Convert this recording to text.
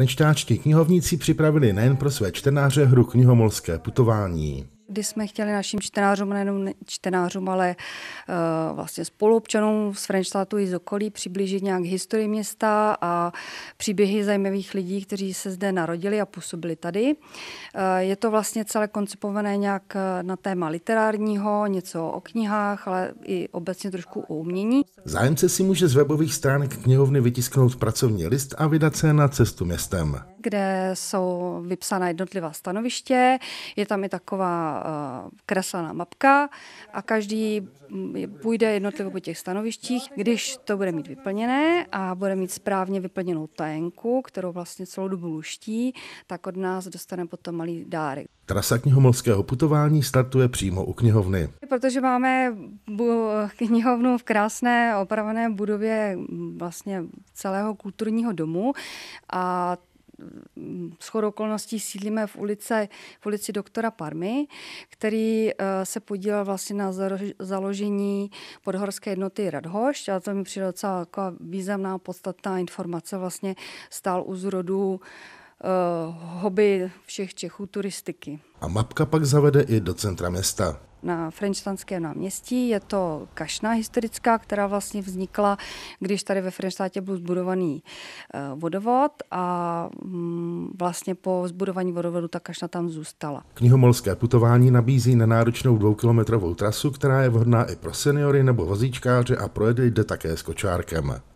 Frenštáčtí knihovníci připravili nejen pro své čtenáře hru Knihomolské putování kdy jsme chtěli našim čtenářům, nejenom čtenářům, ale uh, vlastně spoluobčanům z Frenštátu i z okolí přiblížit nějak historii města a příběhy zajímavých lidí, kteří se zde narodili a působili tady. Uh, je to vlastně celé koncipované nějak eh, na téma literárního, něco o knihách, ale i obecně trošku o umění. Zájemce si může z webových stránek knihovny vytisknout pracovní list a vydat se na cestu městem. Kde jsou vypsána jednotlivá stanoviště, je tam i taková Eh, kreslená mapka a každý mm, půjde jednotlivě po těch stanovištích. Když to bude mít vyplněné a bude mít správně vyplněnou tajenku, kterou vlastně celou dobu luští, tak od nás dostane potom malý dárek. Trasa knihomolského putování startuje přímo u knihovny. Protože máme knihovnu v krásné opravené budově mm, vlastně celého kulturního domu a shodou okolností sídlíme v, ulice, v ulici doktora Parmy, který eh, se podílel vlastně na založení podhorské jednoty Radhošť a to mi přijde docela jako významná podstatná informace. Vlastně stál u zrodu Eh, hobby všech Čechů turistiky. A mapka pak zavede i do centra města na Frenštánském náměstí. Je to kašna historická, která vlastně vznikla, když tady ve Frenštátě byl zbudovaný eh, vodovod a mm, vlastně po zbudování vodovodu ta kašna tam zůstala. Knihomolské putování nabízí nenáročnou dvoukilometrovou trasu, která je vhodná i pro seniory nebo vozíčkáře a projede jde také s kočárkem.